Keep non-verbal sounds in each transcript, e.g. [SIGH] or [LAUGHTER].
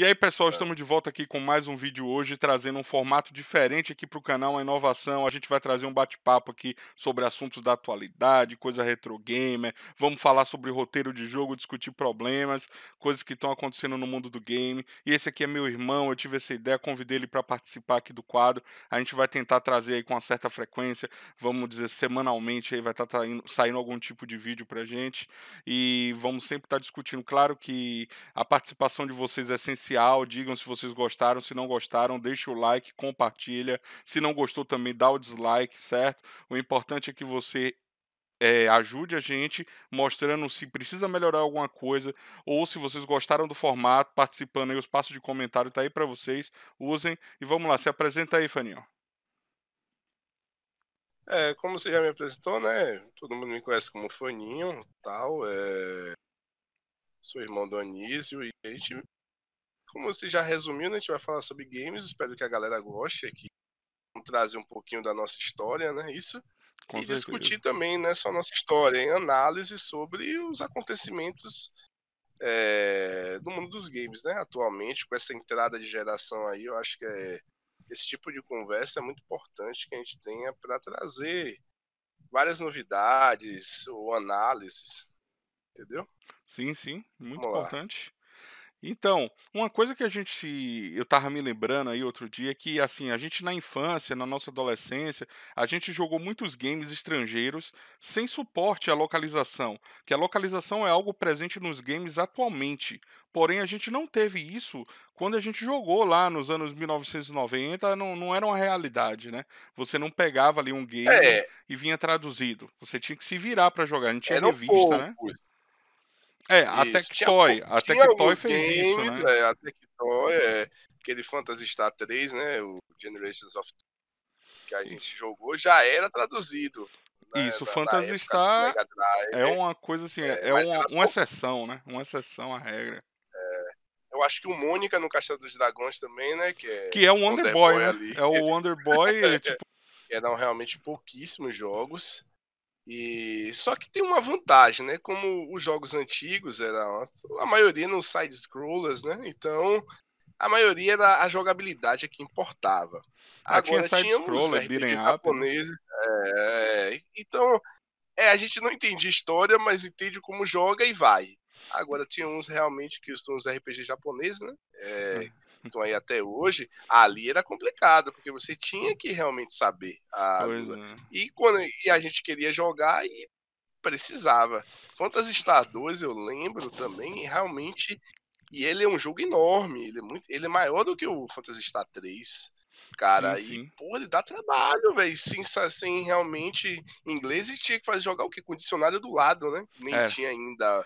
E aí, pessoal, é. estamos de volta aqui com mais um vídeo hoje, trazendo um formato diferente aqui para o canal, uma inovação. A gente vai trazer um bate-papo aqui sobre assuntos da atualidade, coisa retro gamer. Vamos falar sobre roteiro de jogo, discutir problemas, coisas que estão acontecendo no mundo do game. E esse aqui é meu irmão, eu tive essa ideia, convidei ele para participar aqui do quadro. A gente vai tentar trazer aí com uma certa frequência, vamos dizer semanalmente, aí vai estar tá, tá saindo algum tipo de vídeo para gente. E vamos sempre estar tá discutindo. Claro que a participação de vocês é essencial especial. Digam se vocês gostaram, se não gostaram, deixa o like, compartilha. Se não gostou também, dá o dislike, certo? O importante é que você é, ajude a gente mostrando se precisa melhorar alguma coisa ou se vocês gostaram do formato, participando aí, o espaço de comentário tá aí para vocês, usem e vamos lá, se apresenta aí, Faninho. É, como você já me apresentou, né? Todo mundo me conhece como Faninho, tal, é... sou irmão do Anísio e a gente como você já resumiu, né, a gente vai falar sobre games, espero que a galera goste aqui, trazer um pouquinho da nossa história, né? Isso. Com e certeza. discutir também, né, só nossa história, em análise sobre os acontecimentos é, do mundo dos games, né? Atualmente, com essa entrada de geração aí, eu acho que é, esse tipo de conversa é muito importante que a gente tenha para trazer várias novidades ou análises, entendeu? Sim, sim, muito Vamos importante. Então, uma coisa que a gente se. Eu tava me lembrando aí outro dia que, assim, a gente na infância, na nossa adolescência, a gente jogou muitos games estrangeiros sem suporte à localização, que a localização é algo presente nos games atualmente. Porém, a gente não teve isso quando a gente jogou lá nos anos 1990, não, não era uma realidade, né? Você não pegava ali um game é. e vinha traduzido. Você tinha que se virar para jogar, gente tinha Eram revista, poucos. né? É, a Tectoy. A Tectoy fez games, isso, né? É, a Tectoy, é, aquele Phantasy Star 3, né? O Generations of que a gente jogou, já era traduzido. isso, o Phantasy Star é uma coisa assim, é, é uma, uma exceção, né? Uma exceção à regra. É, eu acho que o Mônica no Castelo dos Dragões também, né? Que é, que é o Wonder, Boy, Boy né? É o Wonder Boy. [LAUGHS] tipo... eram realmente pouquíssimos jogos. E só que tem uma vantagem, né? Como os jogos antigos eram a maioria não side scrollers, né? Então a maioria era a jogabilidade que importava. Ah, Agora tinha side scroller, beat'em né? japoneses. É, então é, a gente não entendia história, mas entende como joga e vai. Agora tinha uns realmente que estão os RPGs japoneses, né? É, é estão aí até hoje, ali era complicado, porque você tinha que realmente saber a é. E quando e a gente queria jogar e precisava. Phantasy Star 2 eu lembro também, realmente e ele é um jogo enorme, ele é muito, ele é maior do que o Phantasy Star 3. Cara, sim, sim. e pô, ele dá trabalho, velho. Sem, sem realmente inglês e tinha que fazer jogar o que? Condicionário do lado, né? Nem é. tinha ainda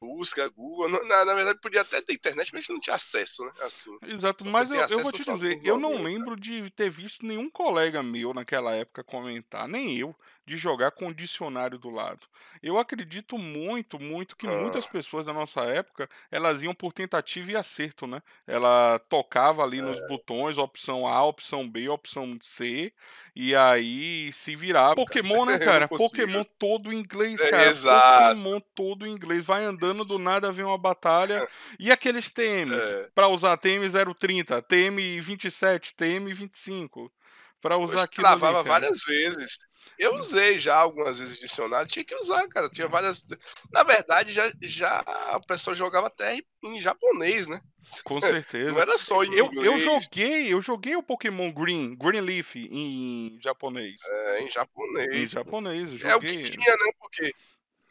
busca, Google. Na, na, verdade, podia até ter internet, mas a gente não tinha acesso, né? Assim. Exato, mas eu, eu, vou te dizer, eu não né? lembro de ter visto nenhum colega meu naquela época comentar, nem eu, de jogar com o dicionário do lado. Eu acredito muito, muito que muitas ah. pessoas da nossa época, elas iam por tentativa e acerto, né? Ela tocava ali nos é. botões, opção A, opção B, opção C, e aí se virava. Pokémon, né, [LAUGHS] cara? Pokémon todo em inglês, é, cara. Exato. Pokémon todo em inglês. Vai andando, do nada vem uma batalha. [LAUGHS] E aqueles TMs? É. Pra usar TM 030, TM 27, TM 25 para usar aquilo. Travava ali, várias vezes. Eu usei já algumas vezes dicionário, tinha que usar, cara. Tinha várias. Na verdade, já, já a pessoa jogava até em japonês, né? Com [LAUGHS] certeza. Não era só em eu, Eu joguei, eu joguei o Pokémon Green, Greenleaf em japonês. É, em japonês. Em japonês, joguei. É o que tinha, né? Porque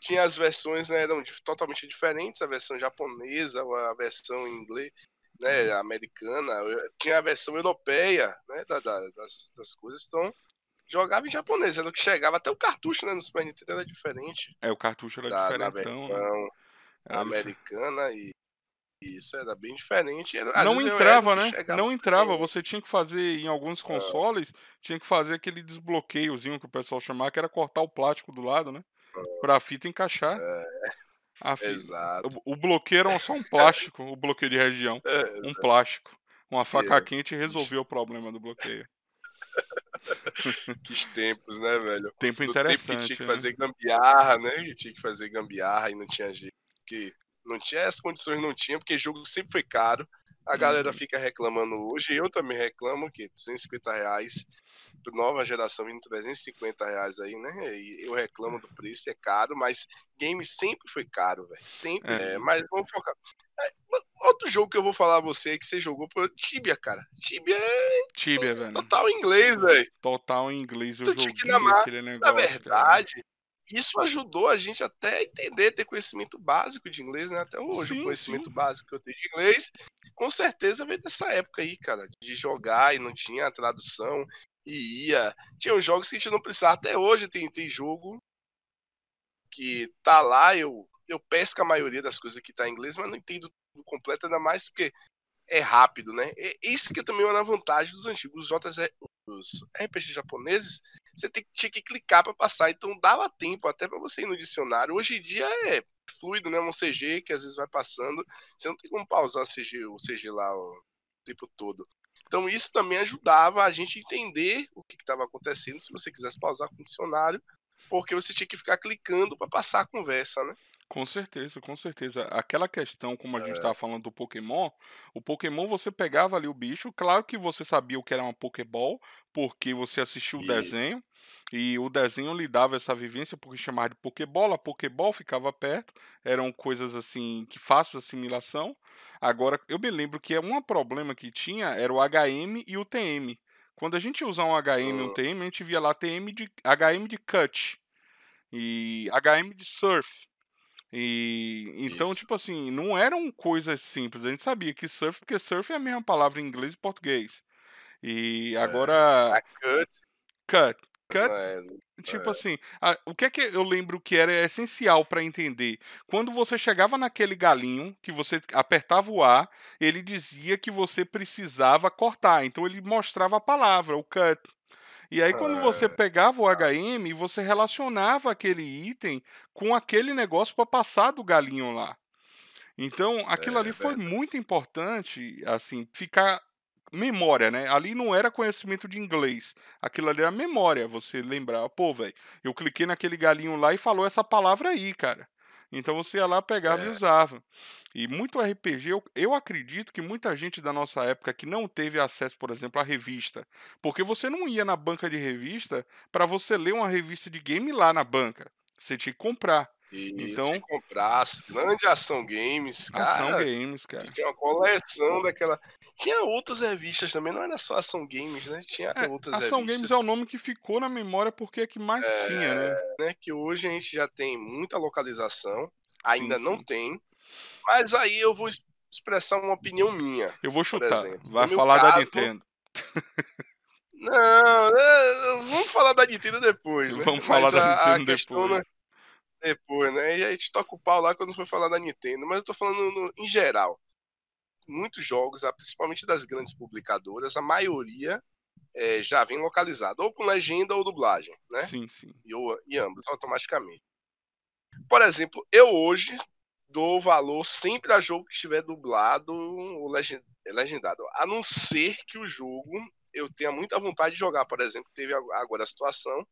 tinha as versões, né? Eram totalmente diferentes, a versão japonesa, a versão em inglês, né? Americana, tinha a versão europeia, né? Da, da, das, das coisas, então jogava em japonês, era o que chegava. Até o cartucho, né, no Super Nintendo era diferente. É, o cartucho era da, diferente. Né? Versão, então, né? Americana e isso era bem diferente. Né? não entrava, né? Não entrava. Você tinha que fazer em alguns é. consoles, ah. tinha que fazer aquele desbloqueiozinho que o pessoal chamava, que era cortar o plástico do lado, né? Ah. Pra fita encaixar. É. A fita. Exato. O, o, bloqueio era só um plástico, o bloqueio de região. [LAUGHS] É, um plástico. Uma faca é. quente resolveu o problema do bloqueio. [LAUGHS] que tempos, né, velho? Tempo interessante. Tempo que tinha que né? fazer gambiarra, né? Que tinha que fazer gambiarra e não tinha jeito. Porque não tinha as condições, não tinha, porque jogo sempre foi caro. A galera uhum. fica reclamando hoje, eu também reclamo que 250 reais, nova geração vindo 350 reais aí, né? E eu reclamo do preço, é caro, mas game sempre foi caro, velho. Sempre. É. É, mas vamos focar. É, Outro jogo que eu vou falar a você que você jogou foi Tibia, cara. Tibia é. Tibia, velho. Total inglês, velho. Total inglês, eu joguei aquele negócio. Na verdade, cara. isso ajudou a gente até a entender, ter conhecimento básico de inglês, né? Até hoje, sim, o conhecimento sim. básico que eu tenho de inglês, com certeza veio dessa época aí, cara, de jogar e não tinha tradução e ia. Tinha jogos que a gente não precisava. Até hoje tem, tem jogo que tá lá, eu eu pesco a maioria das coisas que tá em inglês, mas não entendo completo, ainda mais porque é rápido, né? E, isso que também era é uma vantagem dos antigos. Os RPG japoneses, você tem, tinha que clicar para passar, então dava tempo até para você ir no dicionário. Hoje em dia é fluido, né? Um CG que às vezes vai passando, você não tem como pausar o CG, o CG lá o tempo todo. Então isso também ajudava a gente entender o que estava acontecendo, se você quisesse pausar o dicionário, porque você tinha que ficar clicando para passar a conversa, né? Com certeza, com certeza. Aquela questão, como a é. gente estava falando do Pokémon, o Pokémon você pegava ali o bicho, claro que você sabia o que era uma Pokéball, porque você assistiu o desenho, e o desenho lhe dava essa vivência, porque chamava de Pokébola, Pokéball ficava perto, eram coisas assim, que fácil assimilação. Agora, eu me lembro que um problema que tinha era o HM e o TM. Quando a gente usava um HM e um ah. TM, a gente via lá TM de, HM de Cut, e HM de Surf, e então, Isso. tipo assim, não eram coisas simples. A gente sabia que surf, porque surf é a mesma palavra em inglês e português. E é, agora. cut. Cut. Cut. É, tipo é. assim, a, o que é que eu lembro que era essencial para entender? Quando você chegava naquele galinho, que você apertava o A ele dizia que você precisava cortar. Então ele mostrava a palavra, o cut. E aí, quando você é. pegava o HM, você relacionava aquele item com aquele negócio para passar do galinho lá. Então, aquilo é, ali foi verdade. muito importante, assim, ficar memória, né? Ali não era conhecimento de inglês. Aquilo ali era memória, você lembrar, pô, velho, eu cliquei naquele galinho lá e falou essa palavra aí, cara. Então você ia lá, pegava é. e usava. E muito RPG, eu, eu acredito que muita gente da nossa época que não teve acesso, por exemplo, à revista, porque você não ia na banca de revista para você ler uma revista de game lá na banca. Você tinha que comprar então comprasse grande ação games, cara. Ação games, cara. Tinha uma coleção daquela. Tinha outras revistas também, não era só ação games, né? Tinha é, outras ação revistas. games é o nome que ficou na memória porque é que mais é, tinha, né? né? Que hoje a gente já tem muita localização, ainda sim, não sim. tem. Mas aí eu vou expressar uma opinião minha. Eu vou chutar. Vai no falar caso, da Nintendo. Não, é, vamos falar da Nintendo depois. Né? Vamos falar da Nintendo a, a depois. Questão, né? depois, né? E a gente toca o pau lá quando foi falar da Nintendo, mas eu tô falando no, em geral. Muitos jogos, principalmente das grandes publicadoras, a maioria é, já vem localizado, ou com legenda ou dublagem, né? Sim, sim. E, e ambos, automaticamente. Por exemplo, eu hoje dou valor sempre a jogo que estiver dublado ou legendado, a não ser que o jogo eu tenha muita vontade de jogar. Por exemplo, teve agora a situação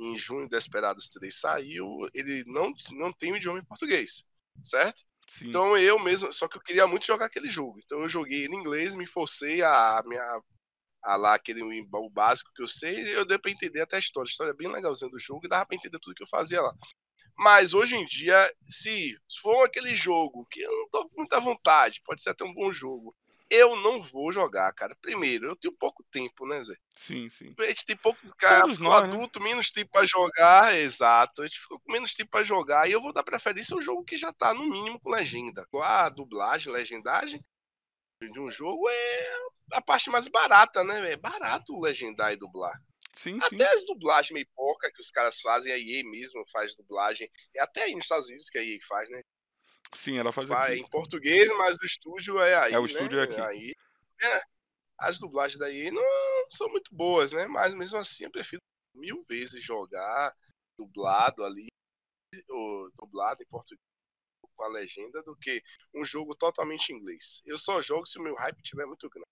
em junho Desperados 3 saiu, ele não, não tem o idioma em português, certo? Sim. Então eu mesmo, só que eu queria muito jogar aquele jogo. Então eu joguei em inglês, me forcei a minha a lá aquele o básico que eu sei, eu dei para entender até a história. A história é bem legalzinha do jogo e dava para entender tudo que eu fazia lá. Mas hoje em dia, se for aquele jogo que eu não tô com muita vontade, pode ser até um bom jogo, eu não vou jogar, cara. Primeiro, eu tenho pouco tempo, né, Zé? Sim, sim. A gente tem pouco. Cara, Todos nós, né? adulto, né? menos tempo pra jogar, exato. A gente ficou com menos tempo pra jogar. E eu vou dar preferência a um jogo que já tá, no mínimo, com legenda. A dublagem, legendagem de um jogo é a parte mais barata, né? É barato legendar e dublar. Sim, até sim. as dublagens meio porca que os caras fazem, a EA mesmo faz dublagem. E é até aí nos Estados Unidos que a EA faz, né? Sim, ela faz aqui. em português, mas o estúdio é aí. É, o estúdio né? é aqui. Aí, é. As dublagens daí não são muito boas, né? Mas mesmo assim eu prefiro mil vezes jogar dublado ali, ou dublado em português com a legenda, do que um jogo totalmente em inglês. Eu só jogo se o meu hype tiver muito grande.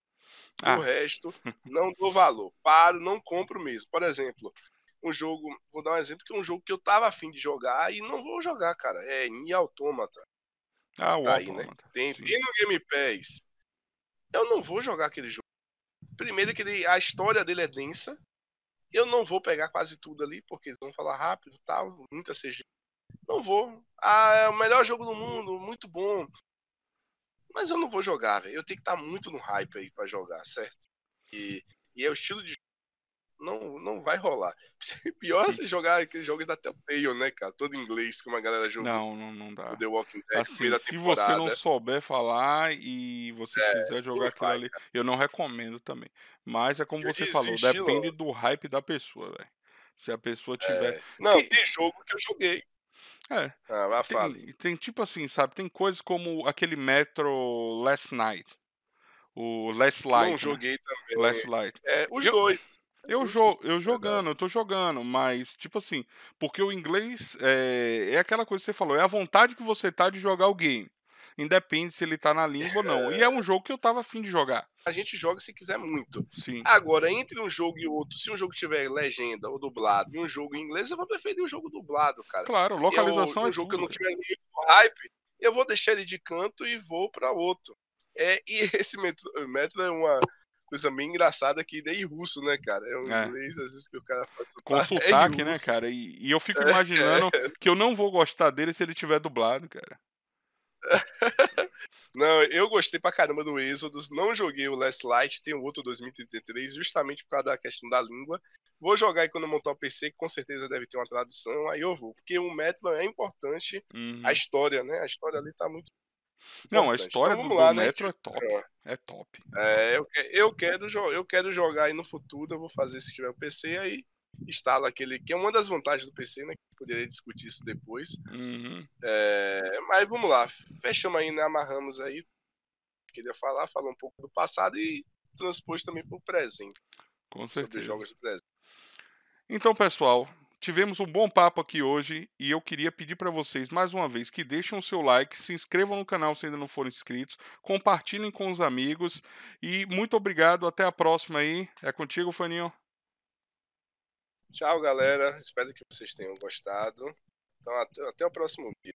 Ah. O resto, [LAUGHS] não dou valor. Paro, não compro mesmo. Por exemplo, um jogo, vou dar um exemplo que é um jogo que eu tava afim de jogar e não vou jogar, cara. É Nier Automata. Ah, o tá aí, né? Tem, e no Game Pass, eu não vou jogar aquele jogo. Primeiro que ele, a história dele é densa. Eu não vou pegar quase tudo ali, porque eles vão falar rápido tal, tá, muita CG. Não vou. Ah, é o melhor jogo do mundo, muito bom. Mas eu não vou jogar, velho. Eu tenho que estar tá muito no hype aí para jogar, certo? E, e é o estilo de não, não vai rolar. [LAUGHS] Pior se é jogar aqueles jogos da Telltale, né, cara? Todo em inglês, como a galera jogou. Não, não, não dá. The Walking Dead, assim, Se você não souber falar e você é, quiser jogar aquilo ali, eu não recomendo também. Mas é como eu você falou, depende logo. do hype da pessoa, velho. Se a pessoa é. tiver. É. Não, Porque... tem jogo que eu joguei. É. Ah, lá tem, fala. tem tipo assim, sabe? Tem coisas como aquele Metro Last Night. O Last Light. Não né? joguei né? também. Last Light. É, os eu, dois. Eu, jo eu é jogando, eu tô jogando, mas, tipo assim, porque o inglês é, é aquela coisa que você falou, é a vontade que você tá de jogar o game. Independe se ele tá na língua ou não. E é um jogo que eu tava afim de jogar. A gente joga se quiser muito. Sim. Agora, entre um jogo e outro, se um jogo tiver legenda ou dublado e um jogo em inglês, eu vou preferir o um jogo dublado, cara. Claro, localização eu, é um é jogo tudo. que eu não tiver muito hype, eu vou deixar ele de canto e vou para outro. É, e [LAUGHS] esse método é uma, coisa meio engraçada que daí russo, né, cara? É um é. inglês, às vezes, que o cara faz. Com [LAUGHS] é sotaque, é né, cara? E, e, eu fico é. imaginando é. [LAUGHS] que eu não vou gostar dele se ele tiver dublado, cara. [LAUGHS] não, eu gostei pra caramba do Exodus. Não joguei o Last Light, tem o outro 2033, justamente por causa da questão da língua. Vou jogar aí quando eu montar o PC, que com certeza deve ter uma tradução, aí eu vou. Porque o Metal é importante, uhum. a história, né? A história ali tá muito não, a então história então, do, lá, do né? Metro é top. É, é top. É, eu, eu, quero, eu quero jogar aí no futuro, eu vou fazer se tiver o um PC aí. Instala aquele, que é uma das vantagens do PC, né? Que poderia discutir isso depois. Uhum. É, mas vamos lá, fechamos aí, né? Amarramos aí. Queria falar, falar um pouco do passado e transpôs também para o presente. Com certeza. Sobre jogos do presente. Então, pessoal, tivemos um bom papo aqui hoje e eu queria pedir para vocês mais uma vez que deixem o seu like, se inscrevam no canal se ainda não forem inscritos, compartilhem com os amigos e muito obrigado, até a próxima aí. É contigo, Faninho. Tchau, galera. Espero que vocês tenham gostado. Então, até, até o próximo vídeo.